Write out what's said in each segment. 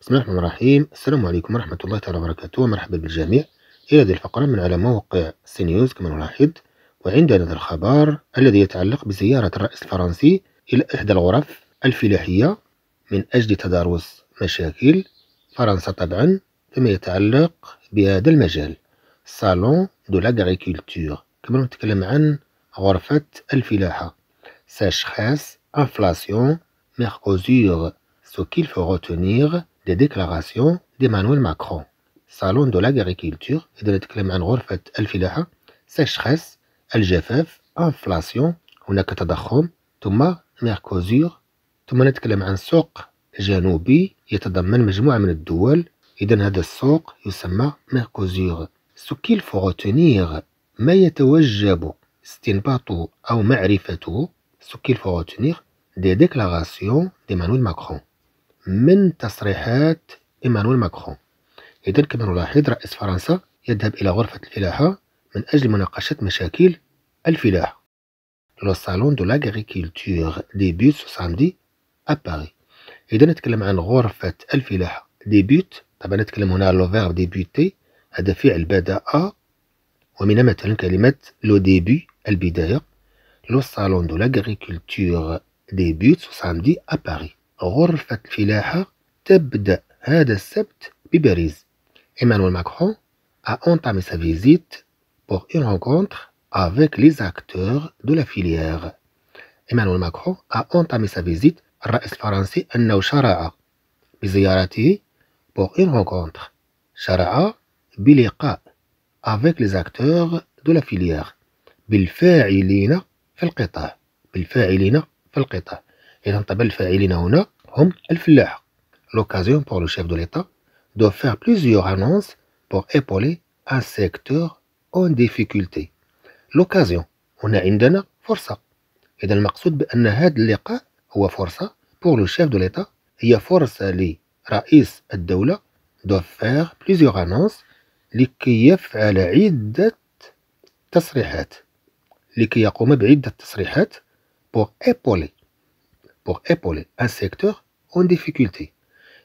بسم الله الرحمن الرحيم السلام عليكم ورحمة الله تعالى وبركاته ومرحبا بالجميع إلى هذه الفقرة من على موقع سينيوز كما نلاحظ وعندنا الخبر الذي يتعلق بزيارة الرئيس الفرنسي إلى إحدى الغرف الفلاحية من أجل تدارس مشاكل فرنسا طبعا فيما يتعلق بهذا المجال صالون دو لاغريكولتور كما نتكلم عن غرفة الفلاحة ساش انفلاسيون ميركوزور سو كيل فو روتونيغ des déclarations d'Emmanuel ماكرون صالون دو لاغريكيلتور اذا نتكلم عن غرفة الفلاحة سيشخاس الجفاف انفلاسيون هناك تضخم ثم ميركوزور ثم نتكلم عن سوق جنوبي يتضمن مجموعة من الدول إذا هذا السوق يسمى ميركوزور سو كيل فوغوتونيغ ما يتوجب استنباطه أو معرفته سو كيل فوغوتونيغ دي ديكلاراسيون ديمانويل ماكرون من تصريحات إيمانويل ماكرون إذا كما نلاحظ رئيس فرنسا يذهب إلى غرفة الفلاحة من أجل مناقشة مشاكل الفلاحة لو سالون دو لاغريكولتور بيوت سامدي ا باري إذا نتكلم عن غرفة الفلاحة بيوت طبعا نتكلم هنا لو فيرب بيوتي هذا فعل بدأ ومن مثلا كلمة لو ديبي البداية لو سالون دو لاغريكولتور بيوت سامدي ا باري غرفة الفلاحة تبدأ هذا السبت بباريس. إيمانويل ماكرون a entamé sa visite pour une rencontre avec les acteurs de la filière. إيمانويل ماكرون a entamé sa visite الرئيس الفرنسي أنه شرع بزيارته pour une rencontre. شرع بلقاء avec les acteurs de la filière. بالفاعلين في القطاع. بالفاعلين في القطاع. إذا طب الفاعلين هنا هم الفلاح لوكازيون بور لو شيف دو ليتا دو فير بليزيور انونس بور ايبولي ان سيكتور اون ديفيكولتي لوكازيون هنا عندنا فرصه اذا المقصود بان هذا اللقاء هو فرصه بور لو شيف دو ليتا هي فرصه لرئيس الدوله دو فير بليزيور انونس لكي يفعل عده تصريحات لكي يقوم بعده تصريحات بور ايبولي pour épauler un secteur en difficulté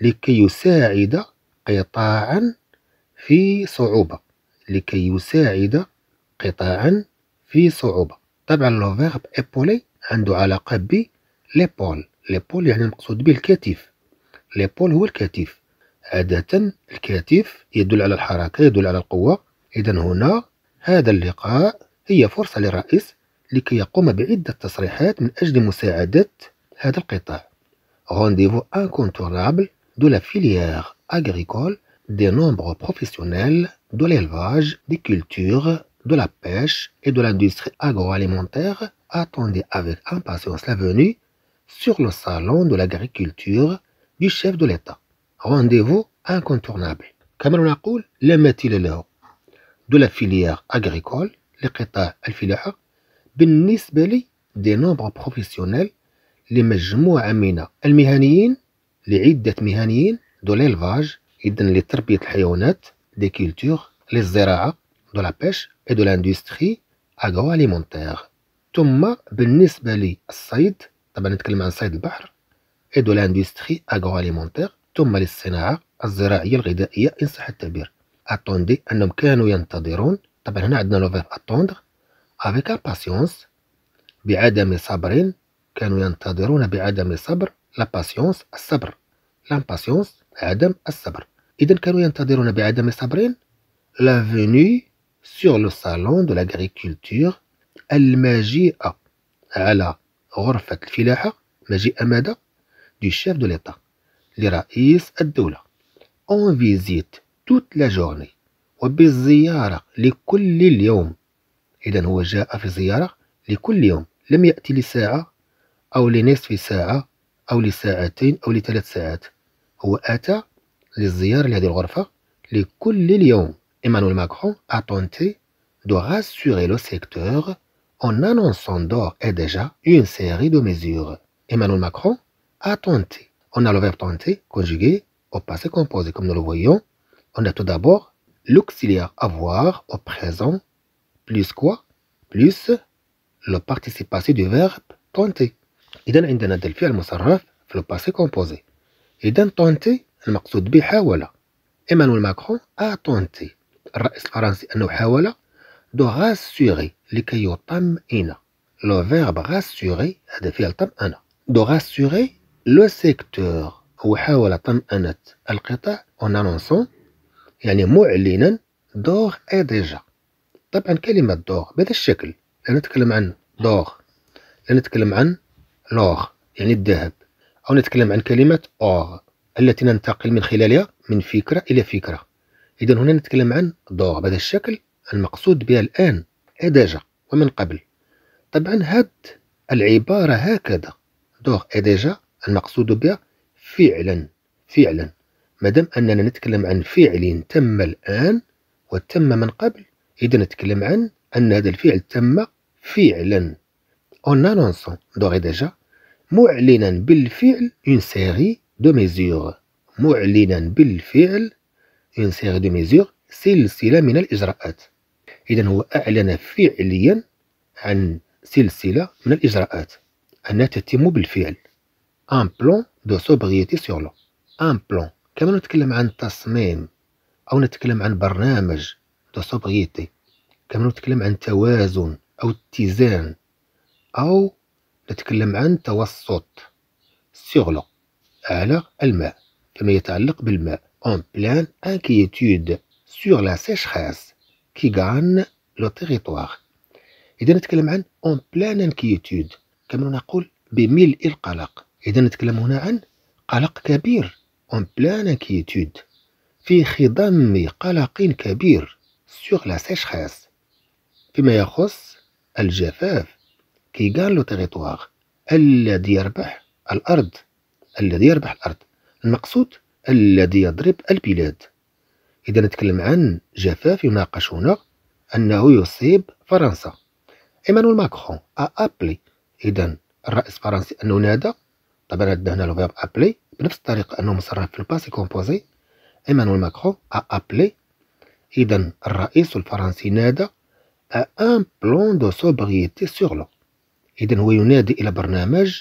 لكي يساعد قطاعا في صعوبة لكي يساعد قطاعا في صعوبة طبعا لو فيرب ايبولي عنده علاقة ب ليبول ليبول يعني المقصود به الكتف ليبول هو الكتف عادة الكتف يدل على الحركة يدل على القوة إذا هنا هذا اللقاء هي فرصة للرئيس لكي يقوم بعدة تصريحات من أجل مساعدة rendez-vous incontournable de la filière agricole des nombreux professionnels de l'élevage, des cultures, de la pêche et de l'industrie agroalimentaire Attendez avec impatience la venue sur le salon de l'agriculture du chef de l'État. Rendez-vous incontournable. de la filière agricole, les des nombreux professionnels لمجموعة من المهنيين لعدة مهنيين دو ليلفاج إذن لتربية الحيوانات دي كولتور للزراعة دو لا بيش اي دو لاندستري اغرو اليمونتير ثم بالنسبة للصيد طبعا نتكلم عن صيد البحر اي دو لاندستري اغرو اليمونتير ثم للصناعة الزراعية الغذائية إن صح التعبير اتوندي أنهم كانوا ينتظرون طبعا هنا عندنا لوفيف أتوندغ اتوندر افيك باسيونس بعدم صبر كانوا ينتظرون بعدم صبر لا باسيونس الصبر باسيونس عدم الصبر إذا كانوا ينتظرون بعدم صبر لا فيني سور لو سالون دو لاغريكولتور المجيء على غرفة الفلاحة مجيء ماذا دو شيف دو ليطا لرئيس الدولة اون فيزيت توت لا جورني وبالزيارة لكل اليوم إذا هو جاء في زيارة لكل يوم لم يأتي لساعة Emmanuel Macron a tenté de rassurer le secteur en annonçant d'or et déjà une série de mesures. Emmanuel Macron a tenté. On a le verbe tenter conjugué au passé composé comme nous le voyons. On a tout d'abord l'auxiliaire avoir au présent plus quoi Plus le participe du verbe tenter. إذا عندنا الفعل مصرف في الباسي كومبوزي إذا طونتي المقصود به حاول إيمانويل ماكرون أ طونتي الرئيس الفرنسي أنه حاول دو غاسيغي لكي يطمئن لو فيرب غاسيغي هذا فعل طمأن دو غاسيغي لو سيكتور هو حاول طمأنة القطاع اون انونسون يعني معلنا دور اي ديجا طبعا كلمة دور بهذا الشكل لا نتكلم عن دور لا نتكلم عن لوغ يعني الذهب أو نتكلم عن كلمة أوغ التي ننتقل من خلالها من فكرة إلى فكرة إذا هنا نتكلم عن دور بهذا الشكل المقصود بها الآن أداجة ومن قبل طبعا هاد العبارة هكذا دور أداجة المقصود بها فعلا فعلا مادام أننا نتكلم عن فعل تم الآن وتم من قبل إذا نتكلم عن أن هذا الفعل تم فعلا أون أنونسون d'ores et معلنا بالفعل une série de ميزور معلنا بالفعل une série de ميزور سلسلة من الإجراءات إذا هو أعلن فعليا عن سلسلة من الإجراءات أنها تتم بالفعل ان بلون دو سوبريتي سور لو ان بلون كما نتكلم عن تصميم أو نتكلم عن برنامج دو سوبريتي كما نتكلم عن توازن أو اتزان أو نتكلم عن توسط سيغلو على الماء كما يتعلق بالماء اون بلان انكيتود سور لا سيشخاس كي غان لو تيريتوار اذا نتكلم عن اون بلان انكيتود كما نقول بميل القلق اذا نتكلم هنا عن قلق كبير اون بلان انكيتود في خضم قلق كبير سور لا سيشخاس فيما يخص الجفاف كيقال له تيريتوار الذي يربح الارض الذي يربح الارض المقصود الذي يضرب البلاد اذا نتكلم عن جفاف يناقش هنا انه يصيب فرنسا ايمانويل ماكرون ابلي اذا الرئيس الفرنسي انه نادى طبعا عندنا هنا لو فيرب ابلي بنفس الطريقه انه مصرف في الباسي كومبوزي ايمانويل ماكرون ابلي اذا الرئيس الفرنسي نادى ا ان بلون دو سوبريتي سوغ لو إذا هو ينادي إلى برنامج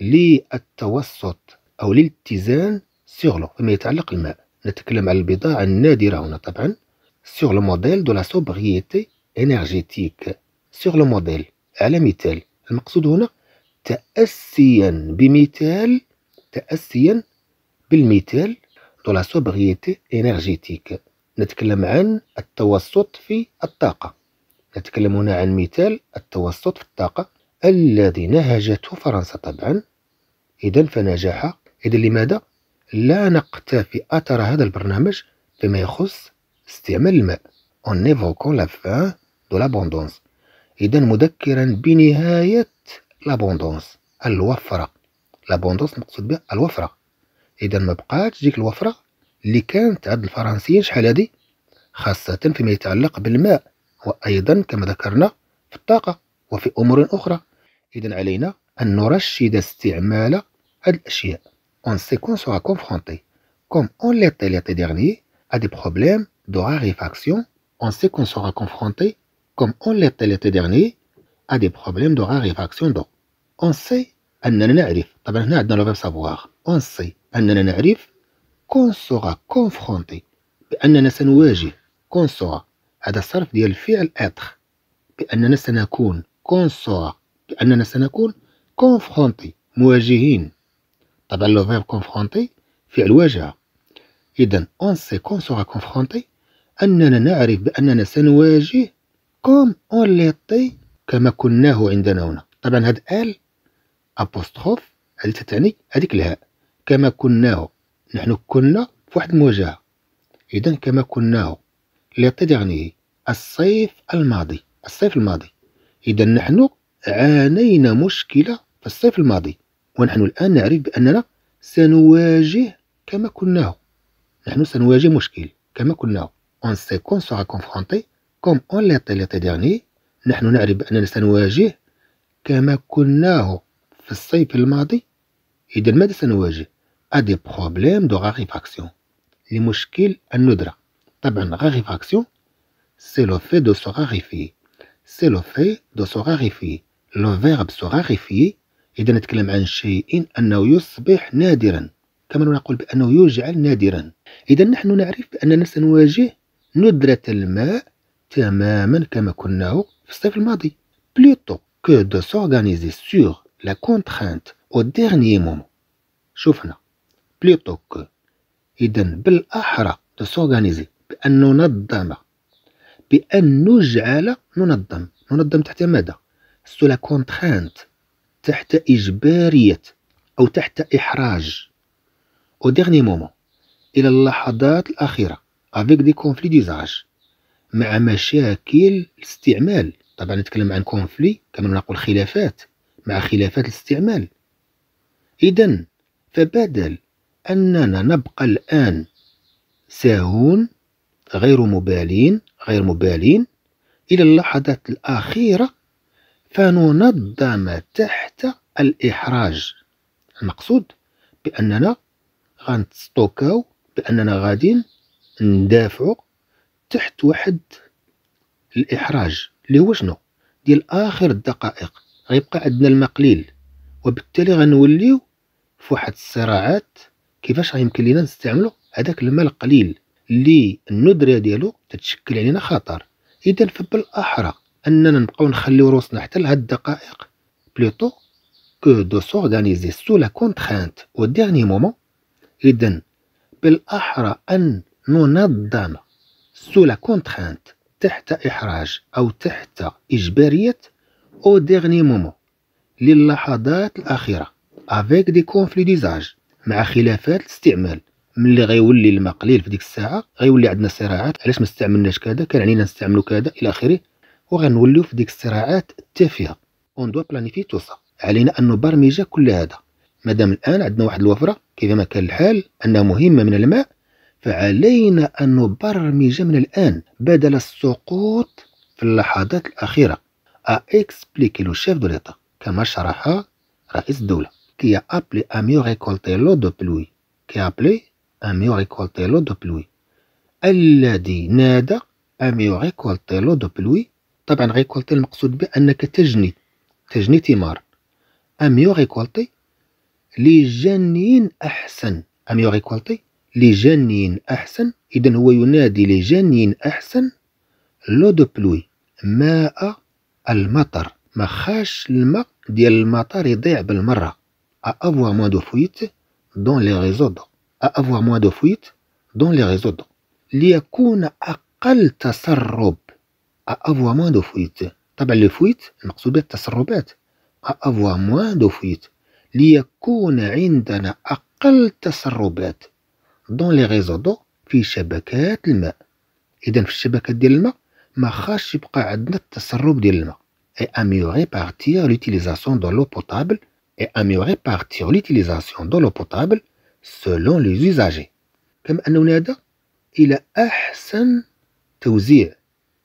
للتوسط أو للاتزان سيغلو فيما يتعلق الماء نتكلم على البضاعة النادرة هنا طبعا سيغ لو موديل دو لا سوبريتي انرجيتيك سيغ لو موديل على مثال المقصود هنا تأسيا بمثال تأسيا بالمثال دو لا سوبريتي انرجيتيك نتكلم عن التوسط في الطاقة نتكلم هنا عن مثال التوسط في الطاقة الذي نهجته فرنسا طبعا إذا فنجاح إذا لماذا لا نقتفي أثر هذا البرنامج فيما يخص استعمال الماء اون évoquant لا فان دو لابوندونس إذا مذكرا بنهاية لابوندونس الوفرة لابوندونس مقصود بها الوفرة إذا ما بقاتش ديك الوفرة اللي كانت عند الفرنسيين شحال هادي خاصة فيما يتعلق بالماء وأيضا كما ذكرنا في الطاقة وفي أمور أخرى إذا علينا أن نرشد استعمال هاد الأشياء أون سيكون سوغا كونفرونتي كوم أون لي تي لي تي ديغني أ دي بروبليم دو راريفاكسيون أون سيكون سوغا كونفرونتي كوم أون لي تي لي تي ديغني أ دي بروبليم دو راريفاكسيون دو أون سي أننا نعرف طبعا هنا عندنا لو فيب سافواغ أون سي أننا نعرف كون سوغا كونفرونتي بأننا سنواجه كون سوغا هذا الصرف ديال الفعل إتر بأننا سنكون كون سوغا لأننا سنكون كونفرونتي مواجهين طبعا لو فيرب كونفرونتي فعل واجهة إذا أون سي كون سورا كونفرونتي أننا نعرف بأننا سنواجه كوم أون ليطي كما كناه عندنا هنا طبعا هاد آل أبوستروف هل تتعني هذيك الهاء كما كناه نحن كنا في واحد المواجهة إذا كما كناه ليطي ديغنيي الصيف الماضي الصيف الماضي إذا نحن عانينا مشكلة في الصيف الماضي ونحن الآن نعرف بأننا سنواجه كما كناه نحن سنواجه مشكل كما كناه on se qu'on sera confronté comme on l'était l'été dernier نحن نعرف بأننا سنواجه كما كناه في الصيف الماضي إذا ماذا سنواجه à des problèmes de raréfaction لمشكل الندرة طبعا raréfaction c'est le fait de se raréfier c'est le fait de se raréfier لو فيرب سوغاريفي إذا نتكلم عن شيء أنه يصبح نادرا كما نقول بأنه يجعل نادرا إذا نحن نعرف بأننا سنواجه ندرة الماء تماما كما كناه في الصيف الماضي بلوتو كو دو سورغانيزي سور لا كونترانت او ديرني مومون شوفنا بلوتو كو إذا بالأحرى دو سورغانيزي بأن ننظم بأن نجعل ننظم ننظم تحت ماذا سو لا كونترينت تحت إجبارية أو تحت إحراج أو ديرني مومون إلى اللحظات الأخيرة افيك دي كونفلي ديزاج مع مشاكل الاستعمال طبعا نتكلم عن كونفلي كما نقول خلافات مع خلافات الاستعمال إذا فبدل أننا نبقى الآن ساهون غير مبالين غير مبالين إلى اللحظات الأخيرة فننظم تحت الإحراج المقصود بأننا غنستوكاو بأننا غادي ندافعو تحت واحد الإحراج اللي هو شنو ديال آخر الدقائق غيبقى عندنا الماء قليل وبالتالي غنوليو في واحد الصراعات كيفاش غيمكن لينا نستعملو هذاك الماء القليل اللي الندره ديالو تتشكل علينا خطر اذا فبالاحرى اننا نبقاو نخليو روسنا حتى لهاد الدقائق بلوتو كو دو سورغانيزي سو لا كونترينت او ديرني مومون اذا بالاحرى ان ننظم سو لا كونترينت تحت احراج او تحت اجباريه او ديرني مومون للحظات الاخيره افيك دي كونفلي ديزاج مع خلافات الاستعمال ملي غيولي الماء قليل في ديك الساعه غيولي عندنا صراعات علاش ما استعملناش كذا كان علينا نستعملو كذا الى اخره وغنوليو في ديك الصراعات التافهه اون دو بلانيفي تو سا علينا ان نبرمج كل هذا مادام الان عندنا واحد الوفره كيف ما كان الحال انها مهمه من الماء فعلينا ان نبرمج من الان بدل السقوط في اللحظات الاخيره اكسبليكي لو شيف دو ليتا كما شرح رئيس الدوله كي ابلي ا ميو ريكولتي لو دو بلوي كي ابلي ا ميو ريكولتي لو دو بلوي الذي نادى ا ميو ريكولتي لو دو بلوي طبعا غيكولتي المقصود به انك تجني تجني ثمار اميو غيكولتي لجنين احسن اميو غيكولتي لجنين احسن اذا هو ينادي لجنين احسن لو دو بلوي ماء المطر ما خاش الماء ديال المطر يضيع بالمره ا افوا مو دو فويت دون لي ريزو دو افوا مو دو فويت دون لي ريزو دو ليكون اقل تسرب أفوا موان دو فويت طبعا لو فويت مقصود بها التسربات أفوا موان دو فويت ليكون عندنا أقل تسربات دون لي غيزو دو في شبكات الماء إذا في الشبكات ديال الماء ما خاش يبقى عندنا التسرب ديال الماء اي اميوري بارتيغ لوتيليزاسيون دو لو بوتابل اي اميوري بارتيغ لوتيليزاسيون دو لو بوطابل سولون لي زيزاجي كما أنه هذا إلى أحسن توزيع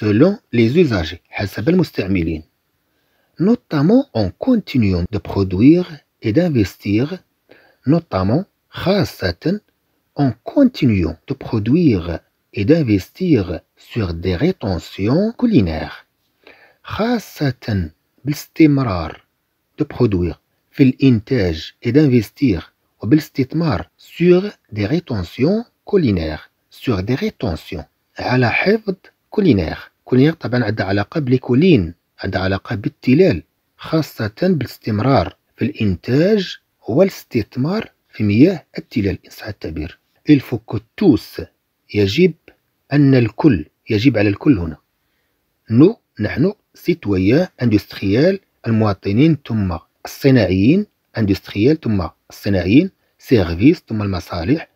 selon les usagers, notamment en continuant de produire et d'investir, notamment en continuant de produire et d'investir sur des rétentions culinaires. de produire et d'investir sur des rétentions culinaires, sur des rétentions à la كولينير كولينير طبعا عندها علاقة بليكولين عندها علاقة بالتلال خاصة بالاستمرار في الإنتاج والاستثمار في مياه التلال إن صح التعبير الفوكوتوس يجب أن الكل يجب على الكل هنا نو نحن سيتويا اندستريال المواطنين ثم الصناعيين اندستريال ثم الصناعيين سيرفيس ثم المصالح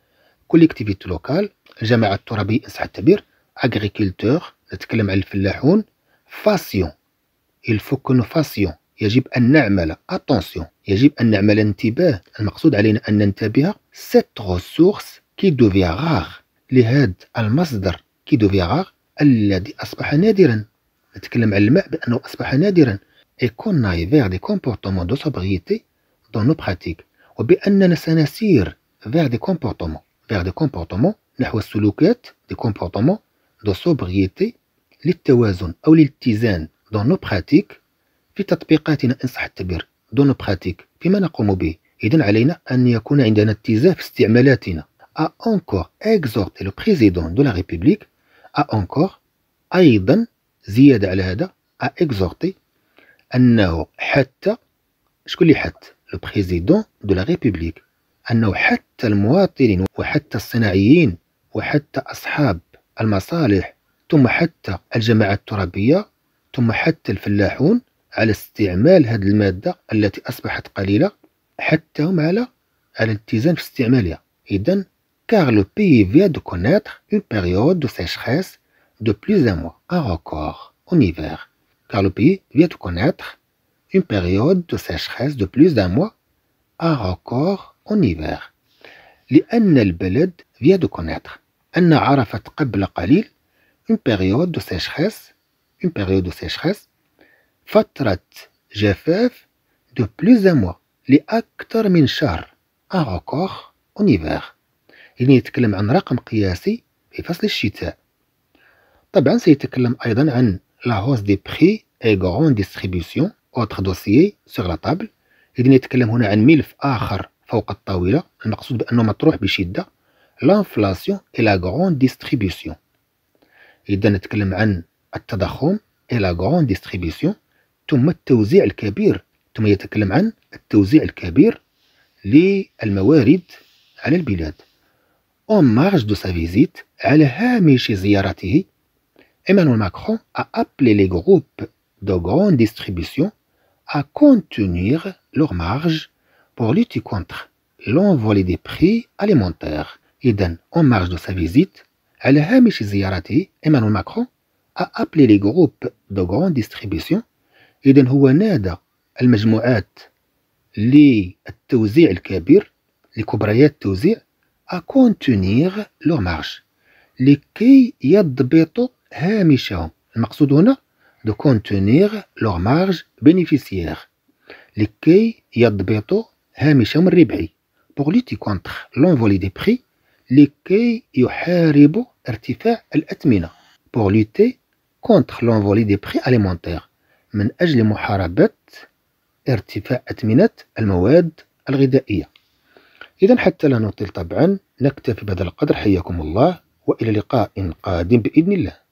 كوليكتيفيتي لوكال الجماعة الترابية إن صح التعبير اغريكولتور نتكلم على الفلاحون فاسيون الفو كونو fassions يجب ان نعمل اتونسيون يجب ان نعمل انتباه المقصود علينا ان ننتبه سيت ريسورس كي دوفيا غار لهذا المصدر كي دوفيا غار الذي اصبح نادرا نتكلم على الماء بانه اصبح نادرا et qu'on aille vers des comportements de sobriété dans nos pratiques وبأننا سنسير vers des comportements vers des comportements نحو السلوكات des comportements دو صوبغيتي للتوازن أو الاتزان دون نو براتيك في تطبيقاتنا إن صح التعبير دون نو براتيك فيما نقوم به إذا علينا أن يكون عندنا اتزان في استعمالاتنا ا اونكور اكزورت لو بريزيدون دو لا ريبوبليك ا اونكور أيضا زيادة على هذا ا اكزورتي أنه حتى شكون اللي حتى لو بريزيدون دو لا ريبوبليك أنه حتى المواطنين وحتى الصناعيين وحتى أصحاب المصالح ثم حتى الجماعات الترابية ثم حتى الفلاحون على استعمال هذه المادة التي أصبحت قليلة حتى هم على على الاتزان في استعمالها إذا car le pays vient de connaître une période de sécheresse de plus d'un mois, un record en hiver. Car le pays vient de connaître une période de sécheresse de plus d'un mois, un record en hiver. لأن البلد vient de connaître أن عرفت قبل قليل une période de sécheresse, une période de sécheresse فترة جفاف de plus d'un mois لأكثر من شهر un record en hiver يعني يتكلم عن رقم قياسي في فصل الشتاء طبعا سيتكلم أيضا عن la hausse des prix et grande distribution autre dossier sur la table إذن يتكلم هنا عن ملف آخر فوق الطاولة المقصود بأنه مطروح بشدة l'inflation et la grande distribution. Et parler de التضخم et la grande distribution ثم التوزيع الكبير ثم يتكلم عن التوزيع ressources للموارد على البلاد. En marge de sa visite, على هامش زيارته Emmanuel Macron a appelé les groupes de grande distribution à contenir leurs marges pour lutter contre l'envolée des prix alimentaires. Eden, en marge de sa visite, Emmanuel Macron a appelé les groupes de grande distribution. et Houanada, al majmouat les al-Kabir, les de Tauzi, à contenir leur marge. Les Kei Yad Beto Hamishaon, de contenir leur marge bénéficiaire. Les Kei Yad leur marge bénéficiaire. pour lutter contre l'envolée des prix لكي يحاربوا ارتفاع الأثمنة pour lutter contre l'envolée des prix alimentaires من أجل محاربة ارتفاع أثمنة المواد الغذائية إذا حتى لا نطيل طبعا نكتفي بهذا القدر حياكم الله وإلى لقاء قادم بإذن الله